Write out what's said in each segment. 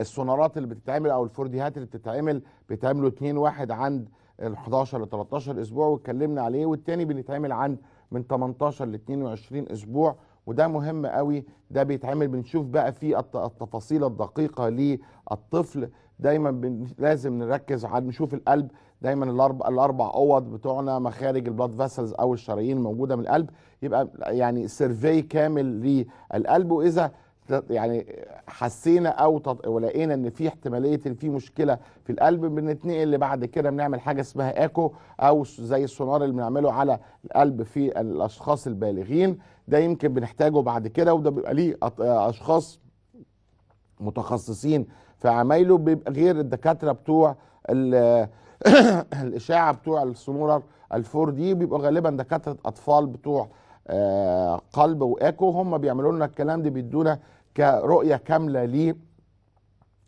السونارات اللي بتتعمل او الفورديهات اللي بتتعمل بيتعملوا اتنين واحد عند ال 11 ل 13 اسبوع واتكلمنا عليه والتاني بنتعمل عند من 18 ل 22 اسبوع وده مهم قوي ده بيتعمل بنشوف بقى في التفاصيل الدقيقه للطفل دايما لازم نركز على نشوف القلب دايما الاربع الاربع اوض بتوعنا مخارج البلاد فاسلز او الشرايين موجوده من القلب يبقى يعني سيرفي كامل للقلب واذا يعني حسينا او ولقينا ان في احتماليه ان في مشكله في القلب بنتنقل لبعد كده بنعمل حاجه اسمها ايكو او زي السونار اللي بنعمله على القلب في الاشخاص البالغين ده يمكن بنحتاجه بعد كده وده بيبقى ليه اشخاص متخصصين في عمايله بيبقى غير الدكاتره بتوع الاشاعه بتوع السونار الفور دي بيبقوا غالبا دكاتره اطفال بتوع آه، قلب واكو هم بيعملوا لنا الكلام ده بيدونا كرؤيه كامله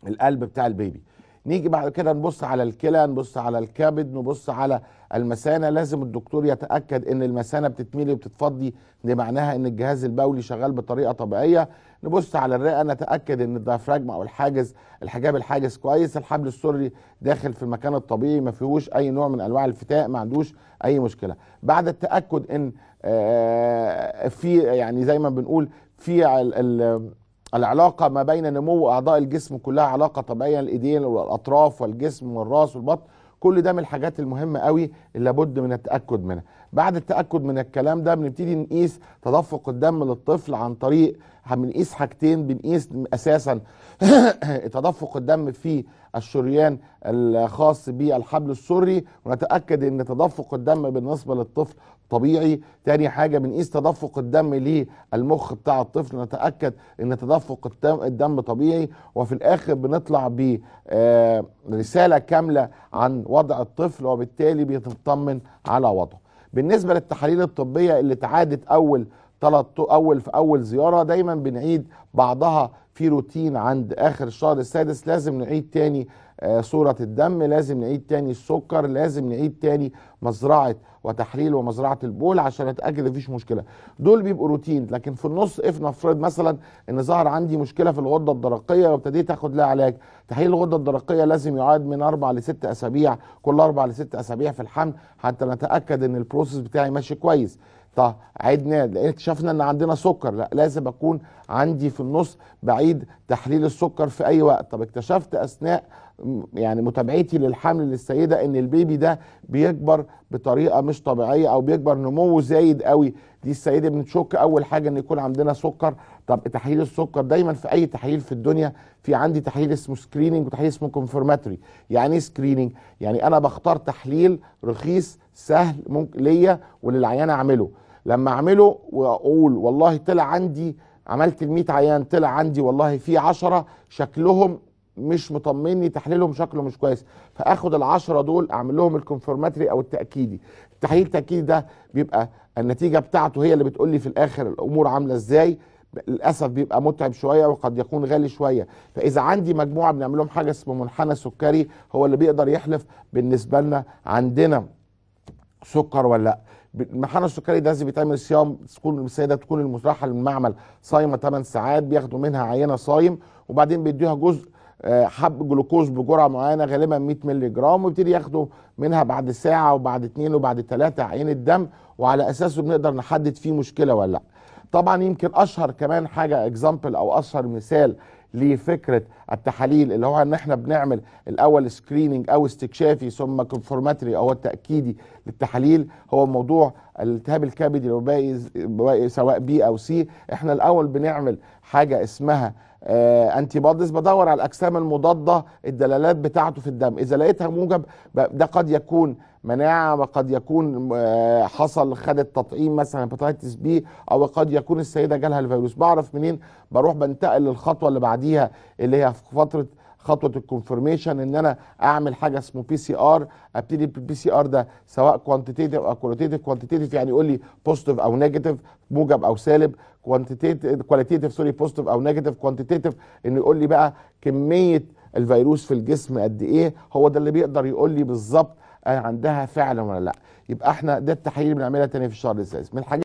للقلب بتاع البيبي نيجي بعد كده نبص على الكلى نبص على الكبد نبص على المثانه لازم الدكتور يتاكد ان المثانه بتتميل وبتتفضي دي معناها ان الجهاز البولي شغال بطريقه طبيعيه نبص على الرئه نتاكد ان الدافراجم او الحاجز الحجاب الحاجز كويس الحبل السري داخل في المكان الطبيعي ما فيهوش اي نوع من انواع الفتاء ما عندوش اي مشكله بعد التاكد ان آه، في يعني زي ما بنقول في العلاقة ما بين نمو أعضاء الجسم كلها علاقة طبيعية الإيدين والأطراف والجسم والرأس والبطن كل ده من الحاجات المهمة قوي اللي لابد من التأكد منها بعد التأكد من الكلام ده بنبتدي نقيس تدفق الدم للطفل عن طريق بنقيس حاجتين بنقيس اساسا تدفق الدم في الشريان الخاص بالحبل السري ونتاكد ان تدفق الدم بالنسبه للطفل طبيعي تاني حاجه بنقيس تدفق الدم للمخ بتاع الطفل نتاكد ان تدفق الدم طبيعي وفي الاخر بنطلع برساله آه، كامله عن وضع الطفل وبالتالي بنطمن على وضعه بالنسبه للتحاليل الطبيه اللي اتعادت اول ثلاث اول في اول زياره دايما بنعيد بعضها في روتين عند اخر الشهر السادس لازم نعيد تاني آه، صورة الدم لازم نعيد تاني السكر لازم نعيد تاني مزرعة وتحليل ومزرعة البول عشان اتأكد مفيش مشكلة دول بيبقوا روتين لكن في النص اف نفرض مثلا ان ظهر عندي مشكلة في الغدة الدرقية وابتديت اخد لها علاج تحليل الغدة الدرقية لازم يعاد من اربع لست اسابيع كل اربع لست اسابيع في الحمل حتى نتأكد ان البروسيس بتاعي ماشي كويس طب عدنا اكتشفنا ان عندنا سكر لا لازم اكون عندي في النص بعيد تحليل السكر في اي وقت طب اكتشفت اثناء يعني متابعتي للحمل للسيده ان البيبي ده بيكبر بطريقه مش طبيعيه او بيكبر نمو زايد قوي دي السيده بنتشك اول حاجه ان يكون عندنا سكر طب تحليل السكر دايما في اي تحليل في الدنيا في عندي تحليل اسمه سكريننج وتحليل اسمه كونفرماتوري يعني ايه سكريننج يعني انا بختار تحليل رخيص سهل ممكن ليا وللعيان اعمله لما اعمله واقول والله طلع عندي عملت ال 100 عيان طلع عندي والله في 10 شكلهم مش مطمني تحليلهم شكله مش كويس فاخد العشرة دول اعمل لهم الكونفورماتري او التاكيدي التحليل التاكيدي ده بيبقى النتيجه بتاعته هي اللي بتقول لي في الاخر الامور عامله ازاي للاسف بيبقى متعب شويه وقد يكون غالي شويه فاذا عندي مجموعه بنعمل لهم حاجه اسمه منحنى سكري هو اللي بيقدر يحلف بالنسبه لنا عندنا سكر ولا لا المنحنى السكري ده زي بيتعمل صيام تكون السيده تكون المستراحه للمعمل صايمه 8 ساعات بياخدوا منها عينه صايم وبعدين بيديها جزء آه، حب جلوكوز بجرعه معينه غالبا 100 مللي جرام ويبتدي ياخده منها بعد ساعه وبعد اثنين وبعد ثلاثه عين الدم وعلى اساسه بنقدر نحدد فيه مشكله ولا لا. طبعا يمكن اشهر كمان حاجه اكزامبل او اشهر مثال لفكره التحاليل اللي هو ان احنا بنعمل الاول سكريننج او استكشافي ثم كونفورماتري او التاكيدي للتحاليل هو موضوع الالتهاب الكبدي لو باقي سواء بي او سي احنا الاول بنعمل حاجه اسمها آه انتي بادز بدور على الاجسام المضاده الدلالات بتاعته في الدم اذا لقيتها موجب ده قد يكون مناعه وقد يكون آه حصل خدت تطعيم مثلا هيباتيتس بي او قد يكون السيده جالها الفيروس بعرف منين بروح بنتقل للخطوه اللي بعديها اللي هي في فتره خطوه الكونفرميشن ان انا اعمل حاجه اسمه بي سي ار ابتدي بالبي سي ار ده سواء كوانتيتيف او كواليتيف كوانتيتيف يعني يقول لي بوزيتيف او نيجاتيف موجب او سالب كوانتيتيف كواليتيف سوري بوزيتيف او نيجاتيف كوانتيتيف انه يقول لي بقى كميه الفيروس في الجسم قد ايه هو ده اللي بيقدر يقول لي بالظبط آه، عندها فعلا ولا لا يبقى احنا ده التحليل اللي بنعملها تاني في الشهر السادس من الحاجات